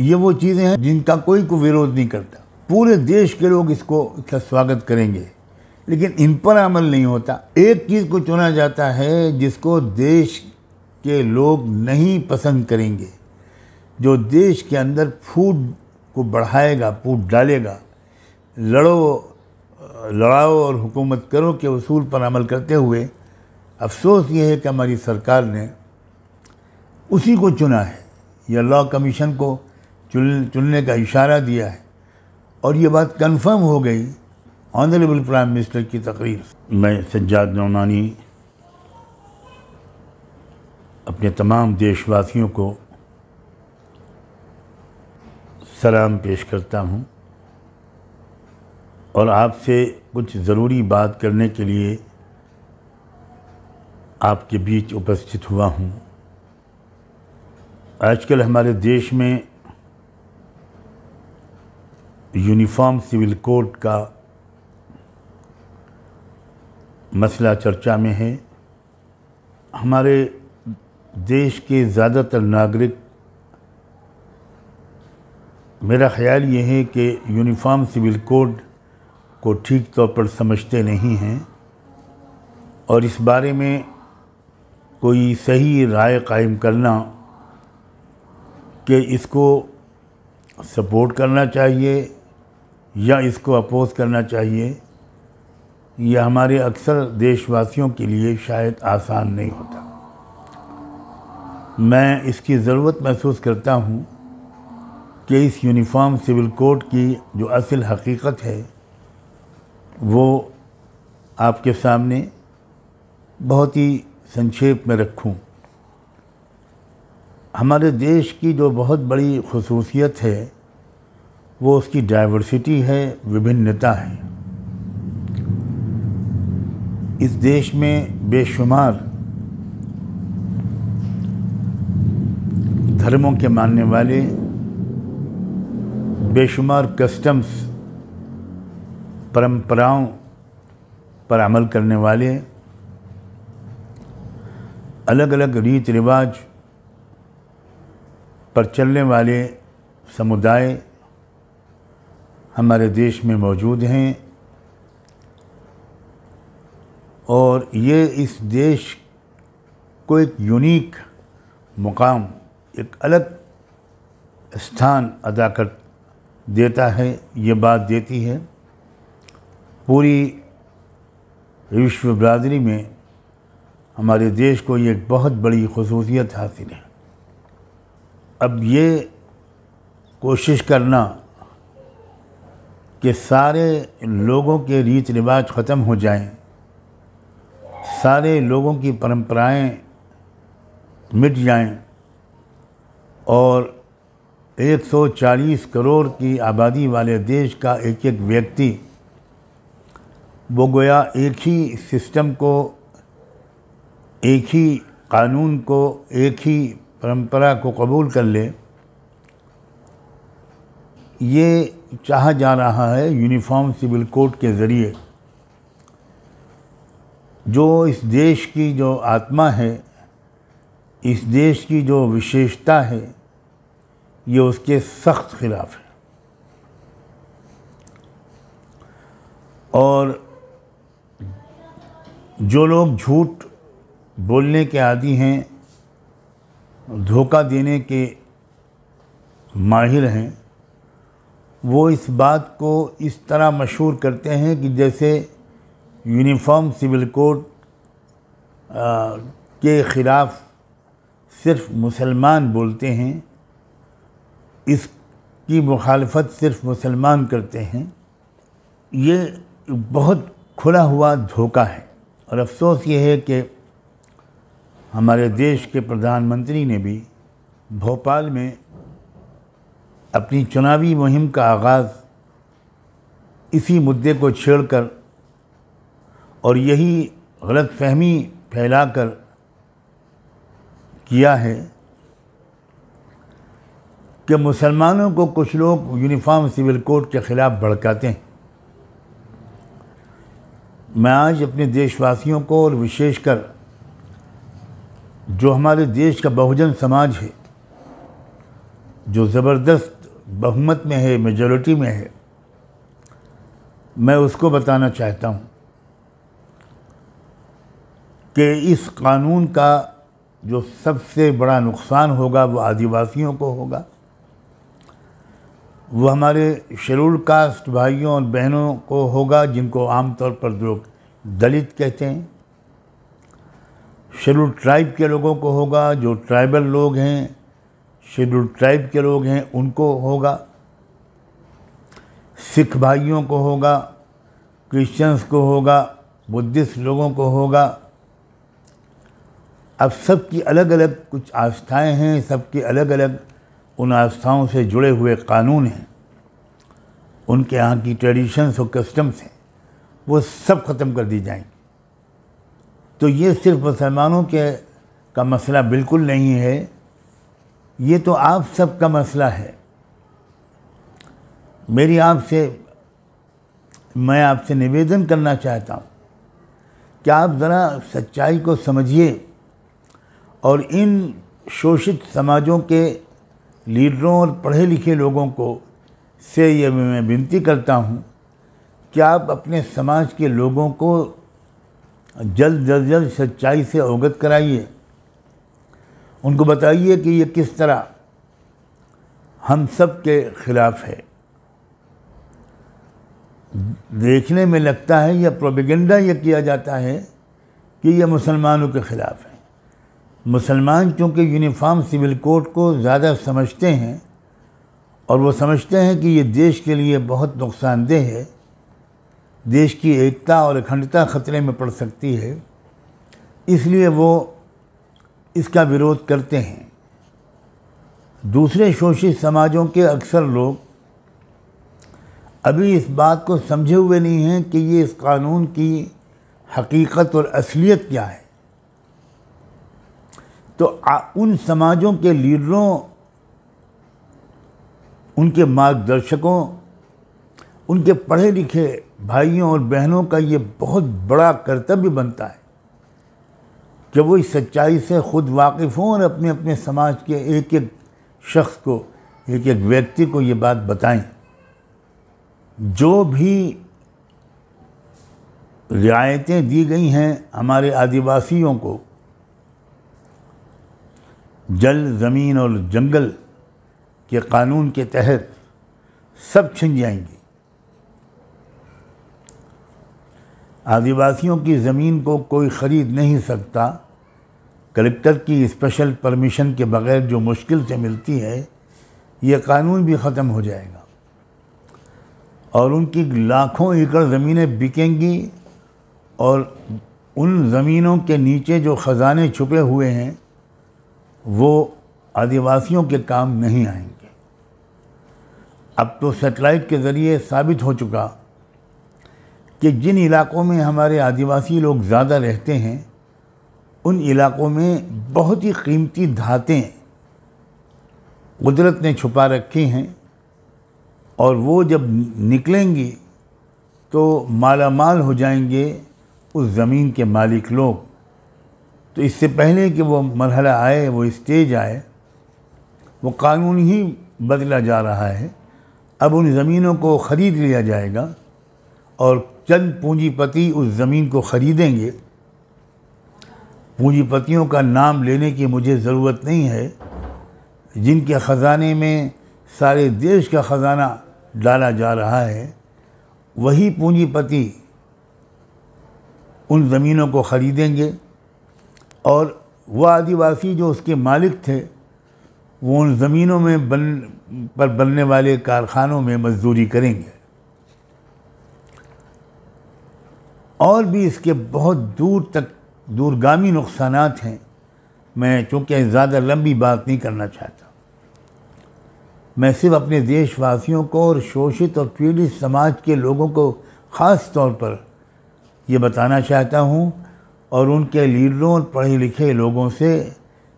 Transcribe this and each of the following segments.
ये वो चीज़ें हैं जिनका कोई को विरोध नहीं करता पूरे देश के लोग इसको इसका स्वागत करेंगे लेकिन इन पर अमल नहीं होता एक चीज़ को चुना जाता है जिसको देश के लोग नहीं पसंद करेंगे जो देश के अंदर फूट को बढ़ाएगा फूट डालेगा लड़ो लड़ाओ और हुकूमत करो के उसूल पर अमल करते हुए अफसोस ये है कि हमारी सरकार ने उसी को चुना है या लॉ कमीशन को चुन चुनने का इशारा दिया है और ये बात कन्फर्म हो गई ऑनरेबल प्राइम मिनिस्टर की तकरीर मैं सज्जाद नौनानी अपने तमाम देशवासियों को सलाम पेश करता हूँ और आपसे कुछ ज़रूरी बात करने के लिए आपके बीच उपस्थित हुआ हूँ आजकल हमारे देश में यूनिफॉर्म सिविल कोड का मसला चर्चा में है हमारे देश के ज़्यादातर नागरिक मेरा ख्याल ये है कि यूनिफॉर्म सिविल कोड को ठीक तौर पर समझते नहीं हैं और इस बारे में कोई सही राय कायम करना कि इसको सपोर्ट करना चाहिए या इसको अपोज करना चाहिए यह हमारे अक्सर देशवासियों के लिए शायद आसान नहीं होता मैं इसकी ज़रूरत महसूस करता हूँ कि इस यूनिफॉर्म सिविल कोड की जो असल हकीकत है वो आपके सामने बहुत ही संक्षेप में रखूं। हमारे देश की जो बहुत बड़ी खसूसियत है वो उसकी डाइवर्सिटी है विभिन्नता है इस देश में बेशुमार धर्मों के मानने वाले बेशुमार कस्टम्स परंपराओं पर अमल करने वाले अलग अलग रीत रिवाज पर चलने वाले समुदाय हमारे देश में मौजूद हैं और ये इस देश को एक यूनिक मुकाम एक अलग स्थान अदा कर देता है ये बात देती है पूरी विश्व बरदरी में हमारे देश को ये एक बहुत बड़ी खसूसियत हासिल है अब ये कोशिश करना कि सारे लोगों के रीत रिवाज ख़त्म हो जाएं, सारे लोगों की परंपराएं मिट जाएं और 140 करोड़ की आबादी वाले देश का एक एक व्यक्ति वो गोया एक ही सिस्टम को एक ही कानून को एक ही परंपरा को कबूल कर ले ये चाहा जा रहा है यूनिफॉर्म सिविल कोड के ज़रिए जो इस देश की जो आत्मा है इस देश की जो विशेषता है ये उसके सख्त खिलाफ है और जो लोग झूठ बोलने के आदि हैं धोखा देने के माहिर हैं वो इस बात को इस तरह मशहूर करते हैं कि जैसे यूनिफॉर्म सिविल कोड के ख़िलाफ़ सिर्फ मुसलमान बोलते हैं इसकी मुखालफत सिर्फ मुसलमान करते हैं ये बहुत खुला हुआ धोखा है और अफसोस ये है कि हमारे देश के प्रधानमंत्री ने भी भोपाल में अपनी चुनावी मुहिम का आगाज़ इसी मुद्दे को छेड़कर और यही गलत फहमी फैला कर किया है कि मुसलमानों को कुछ लोग यूनिफॉर्म सिविल कोड के ख़िलाफ़ भड़काते हैं मैं आज अपने देशवासियों को और विशेषकर जो हमारे देश का बहुजन समाज है जो ज़बरदस्त बहुमत में है मेजोरिटी में है मैं उसको बताना चाहता हूँ कि इस कानून का जो सबसे बड़ा नुकसान होगा वो आदिवासियों को होगा वो हमारे शेड्यूल कास्ट भाइयों और बहनों को होगा जिनको आमतौर पर लोग दलित कहते हैं शेड्यूल ट्राइब के लोगों को होगा जो ट्राइबल लोग हैं शेड्यूल ट्राइब के लोग हैं उनको होगा सिख भाइयों को होगा क्रिश्चियंस को होगा बुद्धिस्ट लोगों को होगा अब सबकी अलग अलग कुछ आस्थाएं हैं सबकी अलग अलग उन आस्थाओं से जुड़े हुए कानून हैं उनके यहाँ की ट्रेडिशंस और कस्टम्स हैं वो सब ख़त्म कर दी जाएंगी तो ये सिर्फ मुसलमानों के का मसला बिल्कुल नहीं है ये तो आप सबका मसला है मेरी आपसे मैं आपसे निवेदन करना चाहता हूँ कि आप ज़रा सच्चाई को समझिए और इन शोषित समाजों के लीडरों और पढ़े लिखे लोगों को से यह मैं विनती करता हूँ कि आप अपने समाज के लोगों को जल्द जल्द जल्द सच्चाई से अवगत कराइए उनको बताइए कि ये किस तरह हम सब के खिलाफ है देखने में लगता है या प्रोपेगेंडा यह किया जाता है कि यह मुसलमानों के ख़िलाफ़ है मुसलमान चूँकि यूनिफॉर्म सिविल कोड को ज़्यादा समझते हैं और वो समझते हैं कि ये देश के लिए बहुत नुकसानदेह है देश की एकता और अखंडता ख़तरे में पड़ सकती है इसलिए वो इसका विरोध करते हैं दूसरे शोषित समाजों के अक्सर लोग अभी इस बात को समझे हुए नहीं हैं कि ये इस कानून की हकीकत और असलियत क्या है तो उन समाजों के लीडरों उनके मार्गदर्शकों उनके पढ़े लिखे भाइयों और बहनों का ये बहुत बड़ा कर्तव्य बनता है जब वो इस सच्चाई से खुद वाकिफ़ हों और अपने अपने समाज के एक एक शख्स को एक एक व्यक्ति को ये बात बताएं जो भी रियायतें दी गई हैं हमारे आदिवासियों को जल ज़मीन और जंगल के कानून के तहत सब छिन जाएंगी आदिवासियों की ज़मीन को कोई ख़रीद नहीं सकता कलेक्टर की स्पेशल परमिशन के बगैर जो मुश्किल से मिलती है ये कानून भी ख़त्म हो जाएगा और उनकी लाखों एकड़ ज़मीनें बिकेंगी और उन ज़मीनों के नीचे जो ख़जाने छुपे हुए हैं वो आदिवासियों के काम नहीं आएंगे अब तो सेटेलाइट के ज़रिए साबित हो चुका कि जिन इलाकों में हमारे आदिवासी लोग ज़्यादा रहते हैं उन इलाकों में बहुत ही कीमती धातें कुदरत ने छुपा रखी हैं और वो जब निकलेंगी तो माला माल हो जाएंगे उस ज़मीन के मालिक लोग तो इससे पहले कि वो मरहला आए वो स्टेज आए वो कानून ही बदला जा रहा है अब उन ज़मीनों को ख़रीद लिया जाएगा और चंद पूंजीपति उस ज़मीन को ख़रीदेंगे पूंजीपतियों का नाम लेने की मुझे ज़रूरत नहीं है जिनके ख़जाने में सारे देश का ख़जाना डाला जा रहा है वही पूंजीपति उन ज़मीनों को ख़रीदेंगे और वह आदिवासी जो उसके मालिक थे वो उन ज़मीनों में बन पर बनने वाले कारखानों में मजदूरी करेंगे और भी इसके बहुत दूर तक दूरगामी नुकसान हैं मैं चूँकि ज़्यादा लंबी बात नहीं करना चाहता मैं सिर्फ अपने देशवासियों को और शोषित और पीड़ित समाज के लोगों को ख़ास तौर पर ये बताना चाहता हूँ और उनके लीडरों और पढ़े लिखे लोगों से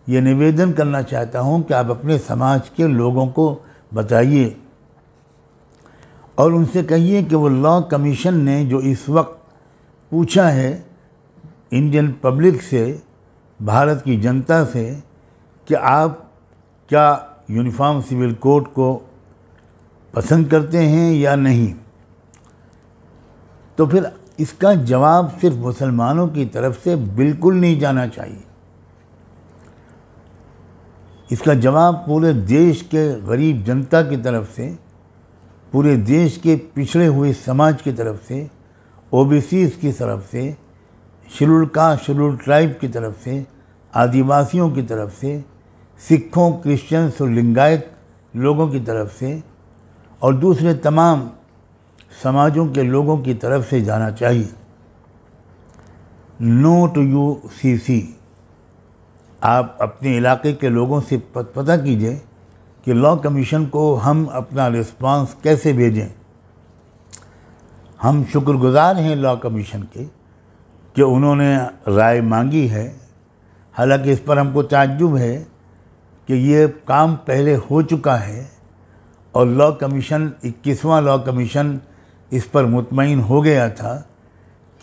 ये निवेदन करना चाहता हूँ कि आप अपने समाज के लोगों को बताइए और उनसे कहिए कि वो लॉ कमीशन ने जो इस वक्त पूछा है इंडियन पब्लिक से भारत की जनता से कि आप क्या यूनिफॉर्म सिविल कोड को पसंद करते हैं या नहीं तो फिर इसका जवाब सिर्फ मुसलमानों की तरफ से बिल्कुल नहीं जाना चाहिए इसका जवाब पूरे देश के गरीब जनता की तरफ से पूरे देश के पिछड़े हुए समाज की तरफ से ओ की तरफ से शेड्यूल का शेड्यूल ट्राइब की तरफ से आदिवासियों की तरफ से सिखों क्रिश्चियंस और लिंगायत लोगों की तरफ से और दूसरे तमाम समाजों के लोगों की तरफ से जाना चाहिए no to U C C आप अपने इलाके के लोगों से पता कीजिए कि लॉ कमीशन को हम अपना रिस्पांस कैसे भेजें हम शुक्रगुजार हैं लॉ कमीशन के कि उन्होंने राय मांगी है हालांकि इस पर हमको ताजुब है कि ये काम पहले हो चुका है और लॉ कमीशन इक्कीसवां लॉ कमीशन इस पर मुतमिन हो गया था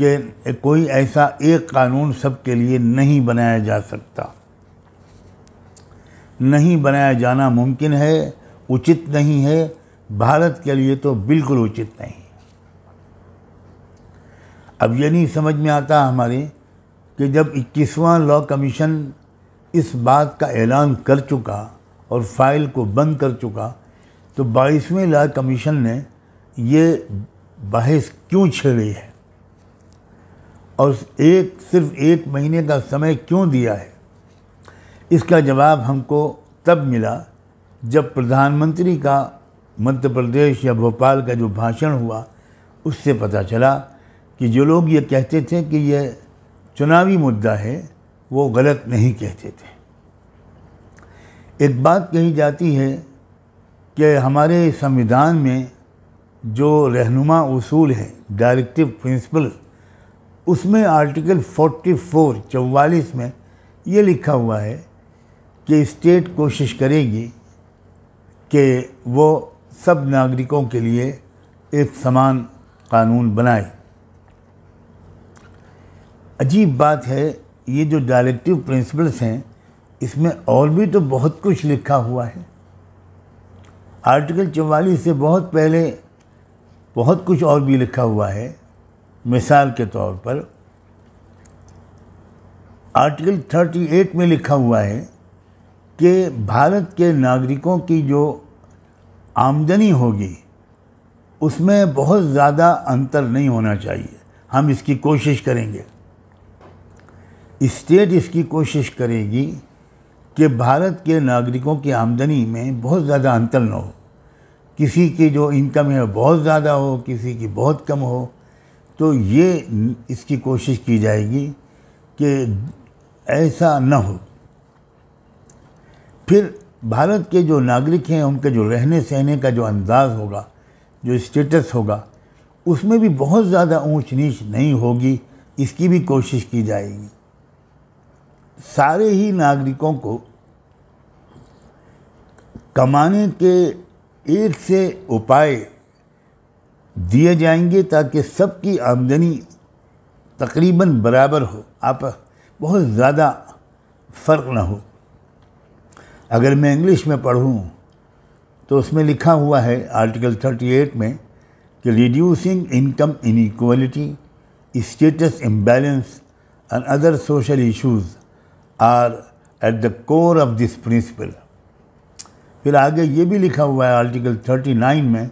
कि कोई ऐसा एक कानून सबके लिए नहीं बनाया जा सकता नहीं बनाया जाना मुमकिन है उचित नहीं है भारत के लिए तो बिल्कुल उचित नहीं अब ये नहीं समझ में आता हमारे कि जब इक्कीसवां लॉ कमीशन इस बात का ऐलान कर चुका और फाइल को बंद कर चुका तो बाईसवें लॉ कमीशन ने ये बहस क्यों छेड़ी है और एक सिर्फ एक महीने का समय क्यों दिया है इसका जवाब हमको तब मिला जब प्रधानमंत्री का मध्य प्रदेश या भोपाल का जो भाषण हुआ उससे पता चला कि जो लोग ये कहते थे कि यह चुनावी मुद्दा है वो गलत नहीं कहते थे एक बात कही जाती है कि हमारे संविधान में जो रहनुमा उसूल है डायरेक्टिव प्रिंसिपल उसमें आर्टिकल 44 44 में ये लिखा हुआ है कि स्टेट कोशिश करेगी कि वो सब नागरिकों के लिए एक समान कानून बनाए अजीब बात है ये जो डायरेक्टिव प्रिंसिपल्स हैं इसमें और भी तो बहुत कुछ लिखा हुआ है आर्टिकल चवालीस से बहुत पहले बहुत कुछ और भी लिखा हुआ है मिसाल के तौर पर आर्टिकल 38 में लिखा हुआ है कि भारत के नागरिकों की जो आमदनी होगी उसमें बहुत ज़्यादा अंतर नहीं होना चाहिए हम इसकी कोशिश करेंगे स्टेट इसकी कोशिश करेगी कि भारत के नागरिकों की आमदनी में बहुत ज़्यादा अंतर न हो किसी की जो इनकम है बहुत ज़्यादा हो किसी की बहुत कम हो तो ये इसकी कोशिश की जाएगी कि ऐसा न हो फिर भारत के जो नागरिक हैं उनके जो रहने सहने का जो अंदाज़ होगा जो स्टेटस होगा उसमें भी बहुत ज़्यादा ऊंच नीच नहीं होगी इसकी भी कोशिश की जाएगी सारे ही नागरिकों को कमाने के एक से उपाय दिए जाएंगे ताकि सबकी आमदनी तकरीबन बराबर हो आप बहुत ज़्यादा फ़र्क ना हो अगर मैं इंग्लिश में पढ़ूँ तो उसमें लिखा हुआ है आर्टिकल 38 में कि reducing income inequality status imbalance and other social issues are at the core of this principle फिर आगे ये भी लिखा हुआ है आर्टिकल 39 में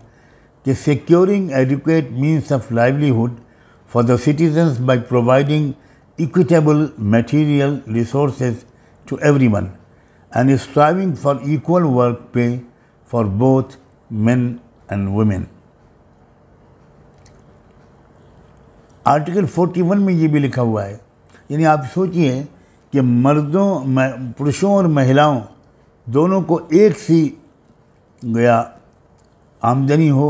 कि securing adequate means of livelihood for the citizens by providing equitable material resources to one and striving for equal work pay for both men and women article 41 में ये भी लिखा हुआ है यानी आप सोचिए कि मर्दों पुरुषों और महिलाओं दोनों को एक सी गया आमदनी हो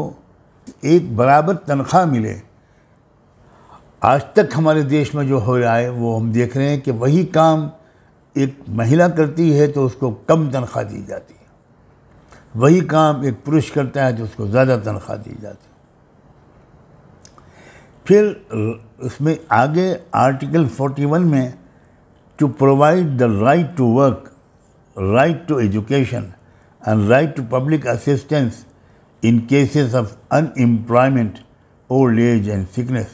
एक बराबर तनख्वाह मिले आज तक हमारे देश में जो हो रहा है वो हम देख रहे हैं कि वही काम एक महिला करती है तो उसको कम तनख्वाह दी जाती है वही काम एक पुरुष करता है तो उसको ज़्यादा तनख्वाह दी जाती है फिर उसमें आगे आर्टिकल 41 में to provide the right to work, right to education, and right to public assistance in cases of unemployment, old age and sickness.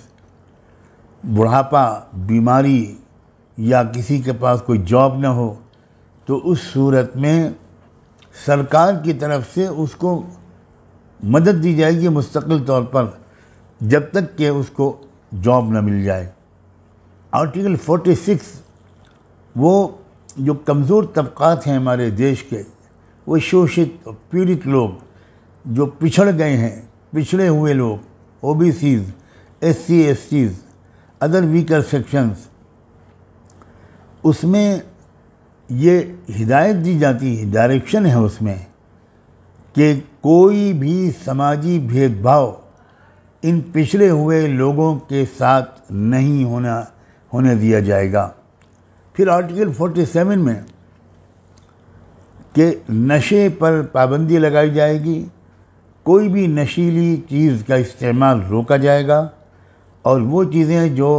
बुढ़ापा बीमारी या किसी के पास कोई जॉब ना हो तो उस सूरत में सरकार की तरफ से उसको मदद दी जाएगी मुस्तकिल तौर पर जब तक कि उसको जॉब ना मिल जाए आर्टिकल 46 वो जो कमज़ोर तबक़ात हैं हमारे देश के वो शोषित पीड़ित लोग जो पिछड़ गए हैं पिछड़े हुए लोग O B Cs S C S Ts other weaker sections उसमें ये हिदायत दी जाती है डायरेक्शन है उसमें कि कोई भी समाजी भेदभाव इन पिछड़े हुए लोगों के साथ नहीं होना होने दिया जाएगा फिर आर्टिकल 47 में कि नशे पर पाबंदी लगाई जाएगी कोई भी नशीली चीज़ का इस्तेमाल रोका जाएगा और वो चीज़ें जो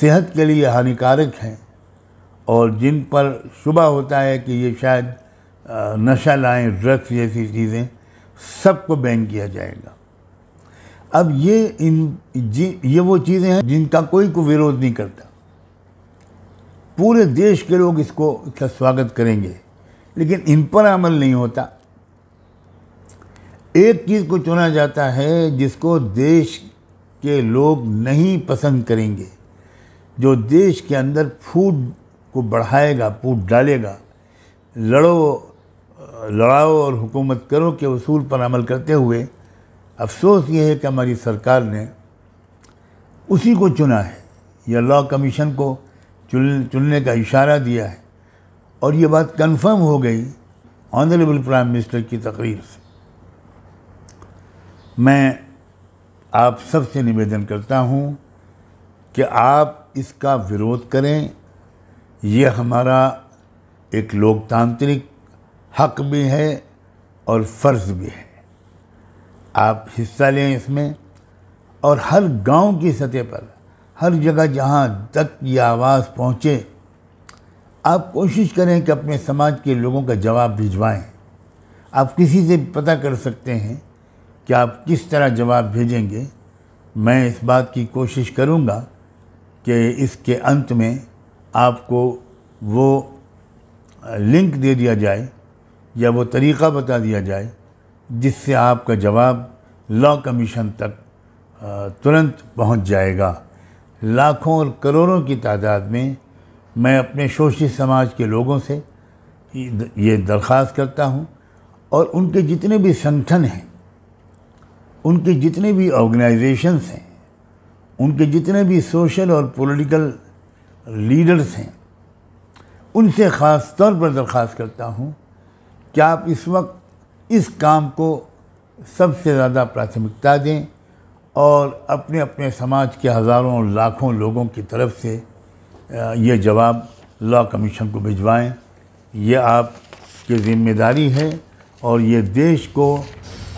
सेहत के लिए हानिकारक हैं और जिन पर शुबा होता है कि ये शायद नशा लाएं ड्रग्स जैसी चीज़ें सबको बैन किया जाएगा अब ये इन जी ये वो चीज़ें हैं जिनका कोई को विरोध नहीं करता पूरे देश के लोग इसको इसका स्वागत करेंगे लेकिन इन पर अमल नहीं होता एक चीज़ को चुना जाता है जिसको देश के लोग नहीं पसंद करेंगे जो देश के अंदर फूट को बढ़ाएगा फूट डालेगा लड़ो लड़ाओ और हुकूमत करो के असूल पर अमल करते हुए अफसोस ये है कि हमारी सरकार ने उसी को चुना है या लॉ कमीशन को चुन चुनने का इशारा दिया है और ये बात कंफर्म हो गई ऑनरेबल प्राइम मिनिस्टर की तकरीर से मैं आप सबसे निवेदन करता हूँ कि आप इसका विरोध करें ये हमारा एक लोकतांत्रिक हक भी है और फ़र्ज़ भी है आप हिस्सा लें इसमें और हर गांव की सतह पर हर जगह जहाँ तक ये आवाज़ पहुँचे आप कोशिश करें कि अपने समाज के लोगों का जवाब भिजवाएं आप किसी से पता कर सकते हैं कि आप किस तरह जवाब भेजेंगे मैं इस बात की कोशिश करूँगा कि इसके अंत में आपको वो लिंक दे दिया जाए या वो तरीक़ा बता दिया जाए जिससे आपका जवाब लॉ कमीशन तक तुरंत पहुंच जाएगा लाखों और करोड़ों की तादाद में मैं अपने शोषित समाज के लोगों से ये दरख्वास्त करता हूँ और उनके जितने भी संगठन हैं उनके जितने भी ऑर्गेनाइजेशंस हैं उनके जितने भी सोशल और पॉलिटिकल लीडर्स हैं उनसे ख़ास तौर पर दरख्वास्त करता हूँ कि आप इस वक्त इस काम को सबसे ज़्यादा प्राथमिकता दें और अपने अपने समाज के हज़ारों और लाखों लोगों की तरफ से ये जवाब लॉ कमीशन को भिजवाएं ये आपकी ज़िम्मेदारी है और ये देश को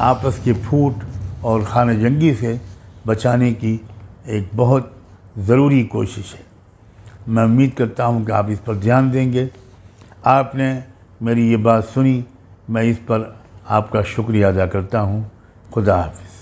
आपस के फूट और खान जंगी से बचाने की एक बहुत ज़रूरी कोशिश है मैं उम्मीद करता हूँ कि आप इस पर ध्यान देंगे आपने मेरी ये बात सुनी मैं इस पर आपका शुक्रिया अदा करता हूँ खुदा हाफिज